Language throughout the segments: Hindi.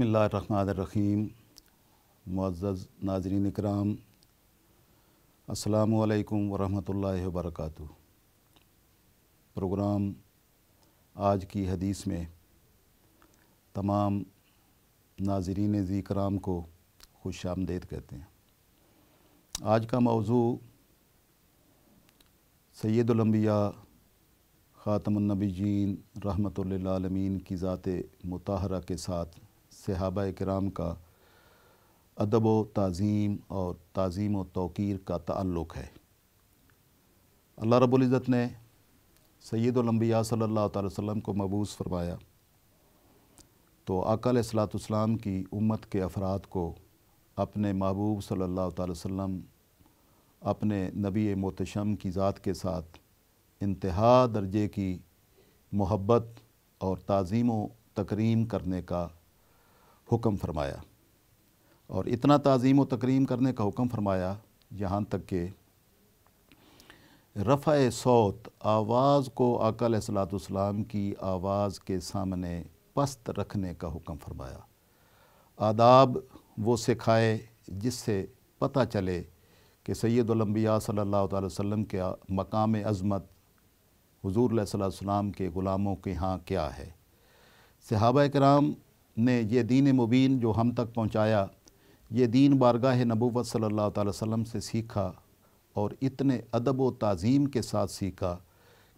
बसमीम मुआज़ नाजरीन कराम असलकम वरहल वरक प्रोग्राम आज की हदीस में तमाम नाजरीन जी कराम को खुश आमदेद कहते हैं आज का मौजू सैदुलम्बिया ख़ातमनबीजीन रहमतमीन की ज़ात मतहरा के साथ सहाबा कराम का अदब व तज़ीम और तज़ीम व तोकीर का ताल्लुक़ है अल्लाह रबुल्ज़त ने सैदुलम्बिया सल्ला वसम को मबूस फरमाया तो अकल सलाम की उम्मत के अफराद को अपने महबूब सल्ला वसम अपने नबी मोतशम की ज़ात के साथ इंतहा दर्जे की मोहब्बत और तज़ीम व तकरीम करने का हुक्म फरमाया और इतना तज़ीम व तकरीम करने का हुक्म फरमाया यहाँ तक कि रफ़ सौत आवाज़ को अकल सलातम की आवाज़ के सामने पस्त रखने का हुक्म फरमाया आदाब वो सिखाए जिससे पता चले कि सैदुलम्बिया सल्ला वसम के मकाम अज़मत हजूर सलाम के ग़ुलामों के यहाँ क्या है सहाबा कराम ने यह दीन मुबीन जो हम तक पहुँचाया ये दीन बारगाह नबूबत सल्लल्लाहु अलैहि वसल्लम से सीखा और इतने अदब व तज़ीम के साथ सीखा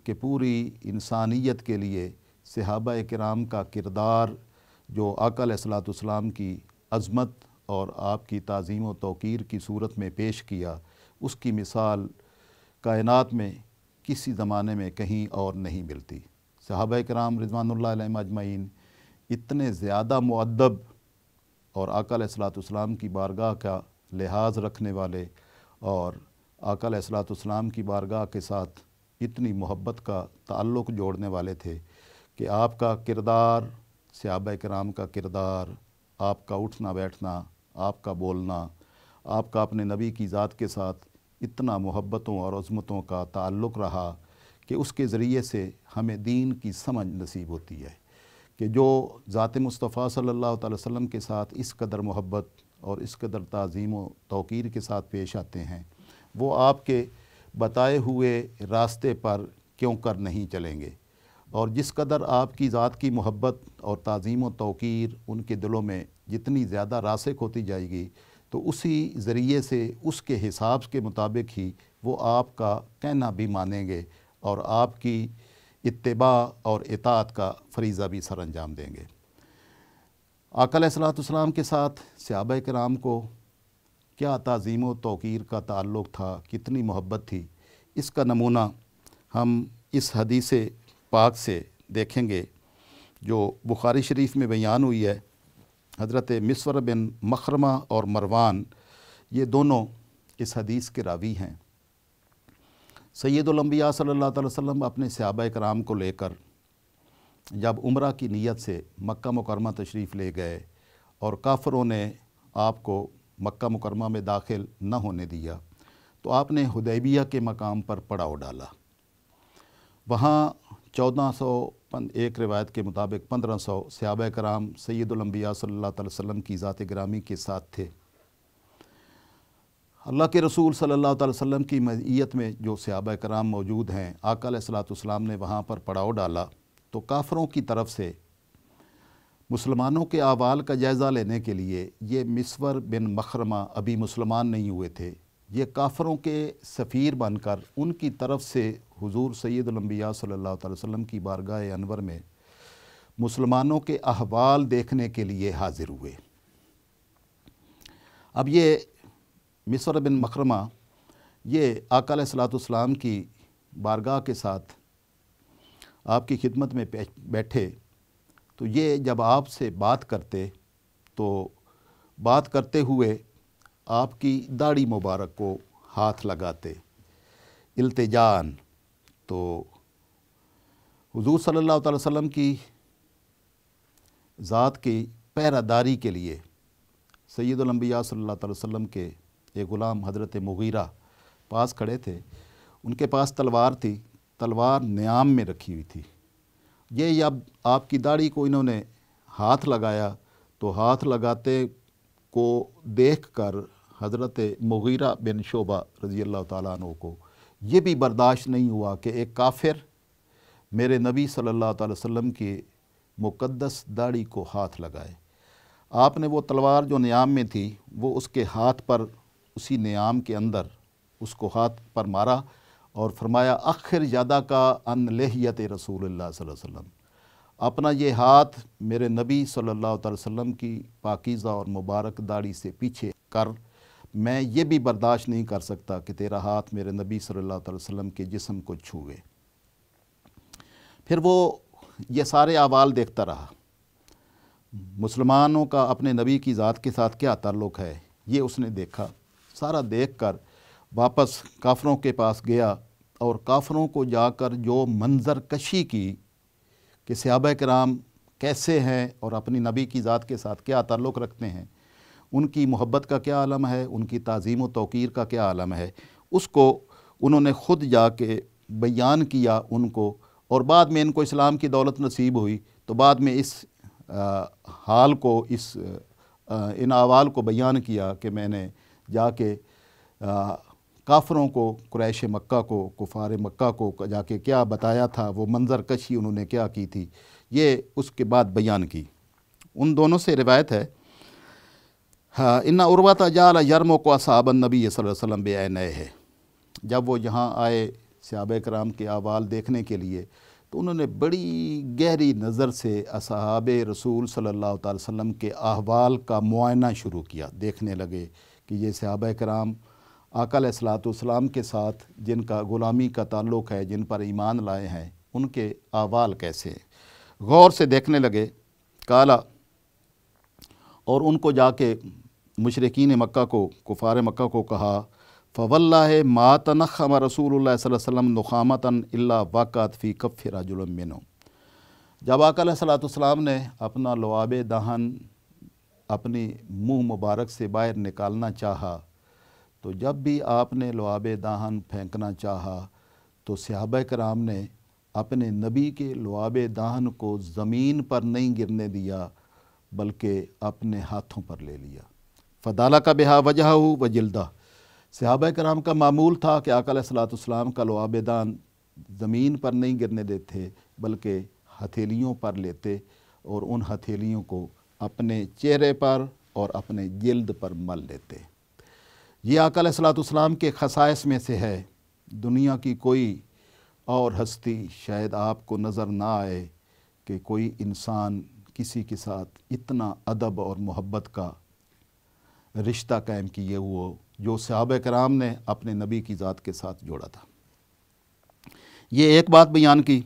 कि पूरी इंसानियत के लिए सहाबा कराम का किरदार जो अकल सलातम की अज़मत और आपकी तज़ीम व तोक़ीर की सूरत में पेश किया उसकी मिसाल कायनात में किसी ज़माने में कहीं और नहीं मिलती सहाबा कराम रिजवानल्ला अजमाइन इतने ज़्यादा मुद्दब और आकल सलातम की बारगाह का लिहाज रखने वाले और आकल सलातम की बारगाह के साथ इतनी मोहब्बत का ताल्लुक़ जोड़ने वाले थे कि आपका किरदार सहाब कराम का किरदार आपका उठना बैठना आपका बोलना आपका अपने नबी की ज़ात के साथ इतना मोहब्बतों और अज़मतों का ताल्लुक़ रहा कि उसके ज़रिए से हमें दीन की समझ नसीब होती है कि जो ज़ात मुस्तफ़ा सल्लल्लाहु अलैहि वसल्लम के साथ इस कदर मोहब्बत और इस कदर तज़ीम व तोक़ीर के साथ पेश आते हैं वो आपके बताए हुए रास्ते पर क्यों कर नहीं चलेंगे और जिस कदर आपकी ज़ात की मोहब्बत और तज़ीम व तोक़ीर उनके दिलों में जितनी ज़्यादा रासिक होती जाएगी तो उसी ज़रिए से उसके हिसाब के मुताबिक ही वो आपका कहना भी मानेंगे और आपकी इतबा और इतात का फरीज़ा भी सर अंजाम देंगे आकल सलाम के साथ सहाब कराम को क्या तज़ीम व तोकीर का ताल्लुक़ था कितनी मोहब्बत थी इसका नमूना हम इस हदीस पाक से देखेंगे जो बुखारी शरीफ में बयान हुई है हज़रत मिसवर बिन मखरमा और मरवान ये दोनों इस हदीस के रावी हैं सैदुलम्बिया सल्ला वसम अपने सहाब कराम को लेकर जब उम्र की नीयत से मक्का मकरमा तशरीफ़ ले गए और काफरों ने आपको मक्का मकरमा में दाखिल न होने दिया तो आपने हदैबिया के मकाम पर पड़ाव डाला वहाँ चौदह सौ एक रिवायत के मुताबिक पंद्रह सौ सयाब कराम सैदुलम्बिया सल्ला वसम की ज़ात ग्रामी के साथ थे अल्लाह के रसूल सल्लल्लाहु अलैहि वसल्लम की मैत में जो सयाब कराम मौजूद हैं आका ने वहाँ पर पड़ाव डाला तो काफरों की तरफ से मुसलमानों के आवाल का जायज़ा लेने के लिए ये मिसवर बिन मखरमा अभी मुसलमान नहीं हुए थे ये काफरों के सफ़ीर बनकर उनकी तरफ से हुजूर सैदुलम्बिया सल्ला वसम की बारगाह अनवर में मुसलमानों के अहवाल देखने के लिए हाज़िर हुए अब ये मिसर बिन मखरमा ये आकल सलातम की बारगाह के साथ आपकी खिदमत में बैठे तो ये जब आपसे बात करते तो बात करते हुए आपकी दाढ़ी मुबारक को हाथ लगाते अल्तजान तो हुजूर सल्लल्लाहु अलैहि वसल्लम की ज़ात की पहरादारी के लिए सैदुलम्बिया सल्लल्लाहु अलैहि वसल्लम के ये ग़ुलाम हज़रत मुगीरा पास खड़े थे उनके पास तलवार थी तलवार न्याम में रखी हुई थी ये अब आपकी दाढ़ी को इन्होंने हाथ लगाया तो हाथ लगाते को देख कर हज़रत मुगीरा बिन शोबा रज़ी अल्लाह तु को ये भी बर्दाश्त नहीं हुआ कि एक काफिर मेरे नबी सल्लल्लाहु अलैहि वसल्लम की मुक़द्दस दाढ़ी को हाथ लगाए आपने वो तलवार जो नियाम में थी वो उसके हाथ पर उसी नियाम के अंदर उसको हाथ पर मारा और फरमाया आखिर यादा का अन लहियत रसूल वसम अपना ये हाथ मेरे नबी सल्लल्लाहु अलैहि वसल्लम की पाकिज़ा और मुबारक दाढ़ी से पीछे कर मैं ये भी बर्दाश्त नहीं कर सकता कि तेरा हाथ मेरे नबी सल्लल्लाहु अलैहि वसल्लम के जिस्म को छूए फिर वो ये सारे आवाल देखता रहा मुसलमानों का अपने नबी की ज़ात के साथ क्या ताल्लुक़ है ये उसने देखा सारा देख कर वापस काफरों के पास गया और काफरों को जाकर जो मंजर कशी की कि सहाब कराम कैसे हैं और अपनी नबी की ज़ात के साथ क्या ताल्लुक़ रखते हैं उनकी मोहब्बत का क्या आलम है उनकी तज़ीम व तोक़ीर का क्या आलम है उसको उन्होंने ख़ुद जा के बयान किया उनको और बाद में इनको इस्लाम की दौलत नसीब हुई तो बाद में इस आ, हाल को इस आ, इन अवाल को बयान किया कि मैंने जाके काफरों को क्रैश मक्का को कुफार मक्का को जाके क्या बताया था वो मंजर कशी उन्होंने क्या की थी ये उसके बाद बयान की उन दोनों से रिवायत है हाँ इन्ना उर्वत जाला यरमो को असाबन नबी वसल्लम बे नए है जब वो यहाँ आए सब कराम के अवाल देखने के लिए तो उन्होंने बड़ी गहरी नज़र से असहाब रसूल सल्ला वसम के अहवाल का मुआयना शुरू किया देखने लगे कि ये सहाब कराम आकल सलातम के साथ जिनका ग़ुलामी का ताल्लुक़ है जिन पर ईमान लाए हैं उनके आवाल कैसे गौर से देखने लगे काला और उनको जाके मशरकिन मक्का को कुफार मक्का को कहा फ़वल्ला मा तनख़म रसूल वसम नुखामतन अल्ला वाक़ात फ़ी कफ़ राजुलमिनो जब आकल सलातम ने अपना लवाब दहन अपने मुंह मुबारक से बाहर निकालना चाहा तो जब भी आपने लुआब दाहन फेंकना चाहा तो सहाब कराम ने अपने नबी के लुआब दाहन को ज़मीन पर नहीं गिरने दिया बल्कि अपने हाथों पर ले लिया फ़दाला का बेहा वजह हो व जिल्दा सहाब कराम का मामूल था कि आकल का लुआब दान ज़मीन पर नहीं गिरने देते बल्कि हथेलियों पर लेते और उन हथेलियों को अपने चेहरे पर और अपने जिल्द पर मल लेते ये आकल सलाम के खसाइस में से है दुनिया की कोई और हस्ती शायद आपको नज़र ना आए कि कोई इंसान किसी के साथ इतना अदब और मोहब्बत का रिश्ता कायम किए हुए जो सहाब कराम ने अपने नबी की ज़ात के साथ जोड़ा था ये एक बात बयान की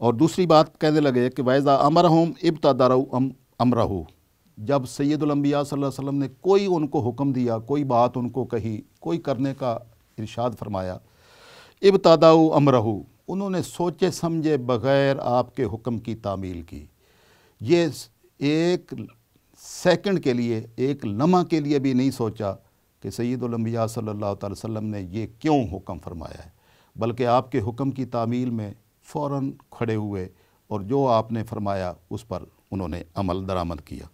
और दूसरी बात कहने लगे कि वायज़ा अमर हम इब्तदारम अमरहू जब सैदुलम्बिया वसल्लम ने कोई उनको हुक्म दिया कोई बात उनको कही कोई करने का इरशाद फरमाया इबतदाऊ अमरहू उन्होंने सोचे समझे बग़ैर आपके हुक्म की तामील की ये एक सेकंड के लिए एक लम्हा के लिए भी नहीं सोचा कि सैदुलम्बिया सल्ला वसम ने यह क्यों हुक्म फरमाया है बल्कि आपके हुक्म की तामील में फ़ौर खड़े हुए और जो आपने फरमाया उस पर उन्होंने अमल दरामद किया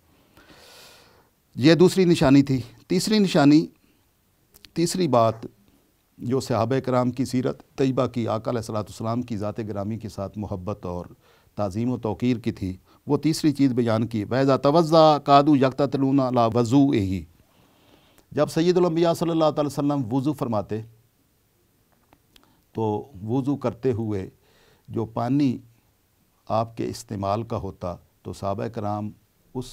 यह दूसरी निशानी थी तीसरी निशानी तीसरी बात जो सहाब कराम की सीरत तयबा की आकल सलाम की ज़ात ग्रामी के साथ मोहब्बत और तज़ीम व तोकीर की थी वो तीसरी चीज़ बयान की वैज़ा तवज़ा कादू यकता तलूना ला वज़ू ए ही जब सैदुलम्बिया सल्ला वसम वज़ू फरमाते तो वज़ू करते हुए जो पानी आपके इस्तेमाल का होता तो सब कराम उस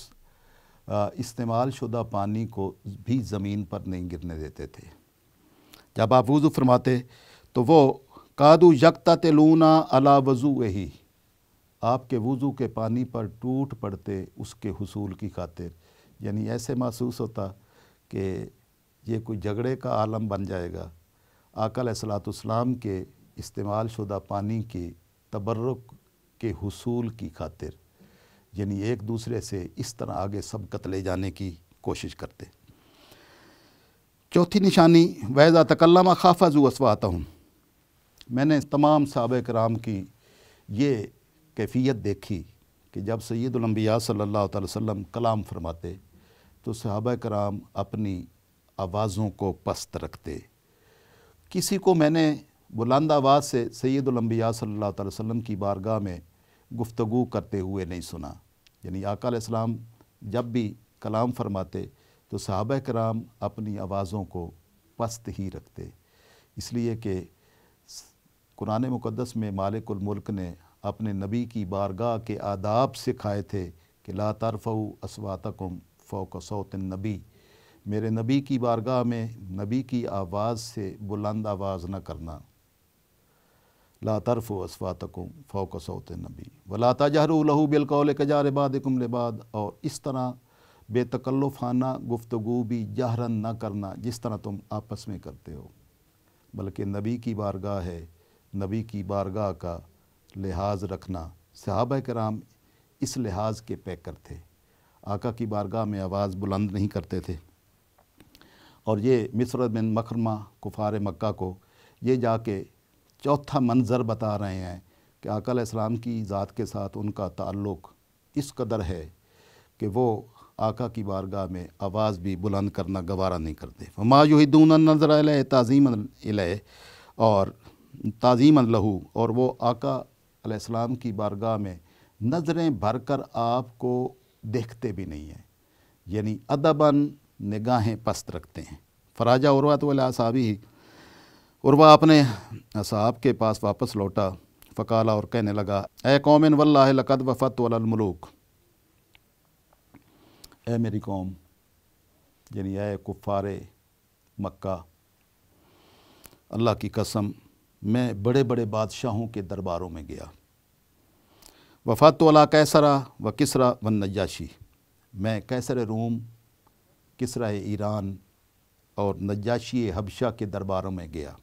इस्तेमाल शुदा पानी को भी ज़मीन पर नहीं गिरने देते थे जब आप वज़ू फरमाते तो वो कादू यकता तेलूना अला वज़ू ही आपके वज़ू के पानी पर टूट पड़ते उसके हसूल की खातिर यानी ऐसे महसूस होता कि ये कोई झगड़े का आलम बन जाएगा आकल सलातम के इस्तेमाल शुदा पानी के तबर्रक के हसूल की खातिर यानी एक दूसरे से इस तरह आगे सबकत ले जाने की कोशिश करते चौथी निशानी वैज़ा तकल्लमा खाफा जू हूँ मैंने तमाम सहाब कराम की ये कैफियत देखी कि जब सैदुलम्बिया सल्ला वसम कलाम फरमाते तो सहाब कराम अपनी आवाज़ों को पस्त रखते किसी को मैंने बुलंद आवाज़ से सैदुलम्बिया सल्ला वसम की बारगाह में गुफ्तु करते हुए नहीं सुना यानी आका इस्लाम जब भी कलाम फरमाते तो सहाब कराम अपनी आवाज़ों को पस्त ही रखते इसलिए कि कुरान मुक़दस में मालिकमल्क ने अपने नबी की बारगाह के आदाब सिखाए थे कि ला तरफ़ु कम फ़ोक सौतिन नबी मेरे नबी की बारगाह में नबी की आवाज़ से बुलंद आवाज़ न करना ला तरफ़ असफ़ातकुम फोक सौत नबी वला तजहरू लहू बिलकौल कजार बादकुम बाद और इस तरह बेतकल्लुफाना गुफ्तगु भी जहरन ना करना जिस तरह तुम आपस में करते हो बल्कि नबी की बारगाह है नबी की बारगाह का लिहाज रखना सहाब कराम इस लिहाज के पैकर थे आका की बारगाह में आवाज़ बुलंद नहीं करते थे और ये मिसरत बिन मखरमा कुफार मक्का को ये जाके चौथा मंज़र बता रहे हैं कि आकल इस्लाम की ज़ात के साथ उनका ताल्लुक़ इस कदर है कि वो आका की बारगाह में आवाज़ भी बुलंद करना गवारा नहीं करते हमायूदून नज़र तज़ीम और तज़ीम लहू और वो आका आकाम की बारगाह में नज़रें भर कर आपको देखते भी नहीं हैं यानी अदबन निगाहें पस्त रखते हैं फराजा उर्वत साबी वह अपने साहब के पास वापस लौटा फ़काला और कहने लगा ए कौमिन वल्ला लकद वफ़त वलमलूक ए मेरी कौम यानी ए कुफ़ार मक्का अल्लाह की कसम मैं बड़े बड़े बादशाहों के दरबारों में गया वफ़ात वाला कैसरा व किसरा व नजाशी मैं कैसर रूम किसरा ईरान और नजाशी हबशा के दरबारों में गया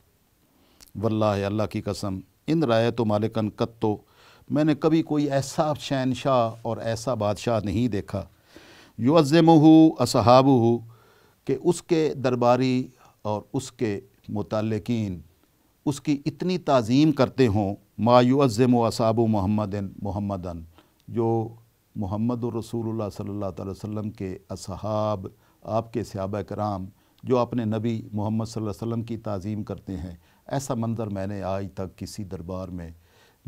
वल्ला अल्लाह की कसम इन राय तो मालिकन कत्तो मैंने कभी कोई ऐसा शहनशाह और ऐसा बादशाह नहीं देखा युज़म हो असहाब हो कि उसके दरबारी और उसके मतलकिन उसकी इतनी तज़ीम करते हों मायूज़म असाब मोहम्मदन मोहम्मदन जो मोहम्मद रसूल सल्ला वसम के असहाब आपके सहाब कराम जो अपने नबी मोहम्मद वसम की तज़ीम करते हैं ऐसा मंज़र मैंने आज तक किसी दरबार में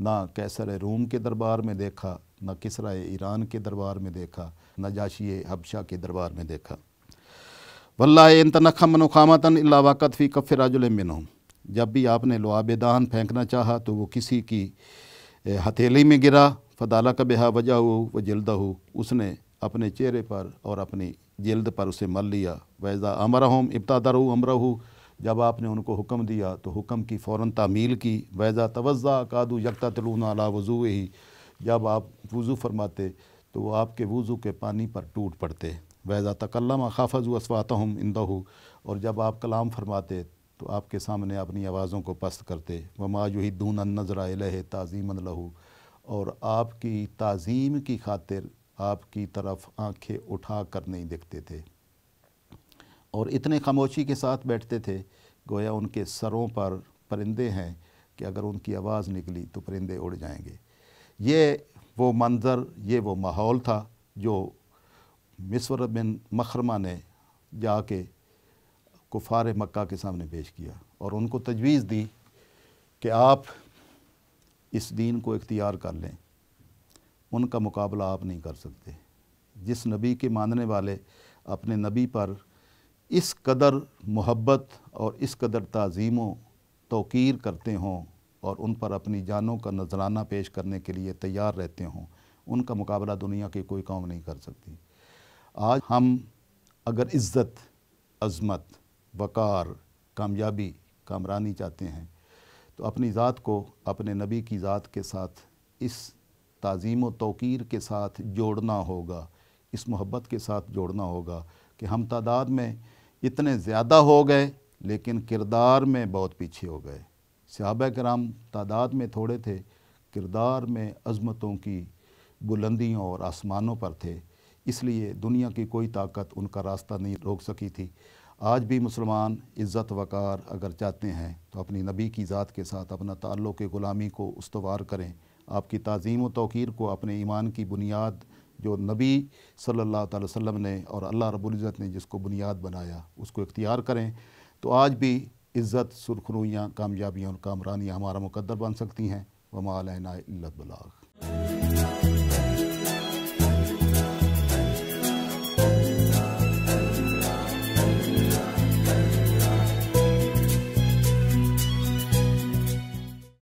ना कैसर रोम के दरबार में देखा ना किसरा ईरान के दरबार में देखा न जाशिय हबशा के दरबार में देखा वल्ला तनखा खामतन अल्ला वाक़त फ़ी कफ़ मिन जब भी आपने दान फेंकना चाहा तो वो किसी की हथेली में गिरा फदाला का बेहा वजह हो व जल्दा हो उसने अपने चेहरे पर और अपनी जल्द पर उसे मल लिया वैज़ा अमर होम इब्तादर हो अमर हो जब आपने उनको हुक्म दिया तो हुक्म की फ़ौर तामील की वैज़ा तवज़ा कादू यकता तलून अला वज़ू ही जब आप वज़ू फरमाते तो आपके वज़ू के पानी पर टूट पड़ते वैज़ा तकल्लम खाफज असवात हम इंदहू और जब आप कलाम फरमाते तो आपके सामने अपनी आवाज़ों को पस्त करते वमा यही दून नजरा लह ताज़ीमन लहू और आपकी ताज़ीम की खातिर आपकी तरफ आंखें उठा कर नहीं देखते थे और इतने खामोशी के साथ बैठते थे गोया उनके सरों पर परिंदे हैं कि अगर उनकी आवाज़ निकली तो परिंदे उड़ जाएंगे ये वो मंज़र ये वो माहौल था जो मिसवर बिन मखरमा ने जाके कुफार मक्का के सामने पेश किया और उनको तजवीज़ दी कि आप इस दीन को इख्तियार कर लें उनका मुकाबला आप नहीं कर सकते जिस नबी के मानने वाले अपने नबी पर इस कदर मोहब्बत और इस कदर तज़ीमों तोकीर करते हों और उन पर अपनी जानों का नजराना पेश करने के लिए तैयार रहते हों उनका मुकाबला दुनिया की कोई कौम नहीं कर सकती आज हम अगर इज़्ज़त अज़मत वक़ार कामयाबी कामरानी चाहते हैं तो अपनी ज़ात को अपने नबी की ज़ात के साथ इस तज़ीम तोर तोकीर के साथ जोड़ना होगा इस मोहब्बत के साथ जोड़ना होगा कि हम तादाद में इतने ज़्यादा हो गए लेकिन किरदार में बहुत पीछे हो गए सहाब कराम तादाद में थोड़े थे किरदार में अजमतों की बुलंदियों और आसमानों पर थे इसलिए दुनिया की कोई ताकत उनका रास्ता नहीं रोक सकी थी आज भी मुसलमान इज़्ज़त वक़ार अगर चाहते हैं तो अपनी नबी की ज़ात के साथ अपना ताल्लुक़ ग़ुलामी को उसवार करें आपकी तज़ीम व तोक़ीर को अपने ईमान की बुनियाद जो नबी सल्लल्लाहु अलैहि वसल्लम ने और अल्लाह रब्बुल इज़्ज़त ने जिसको बुनियाद बनाया उसको इख्तियार करें तो आज भी इज़्ज़त सुरखरूयाँ कामयाबियाँ और कामरानियाँ हमारा मुकद्दर बन सकती हैं वमा अलना बलाग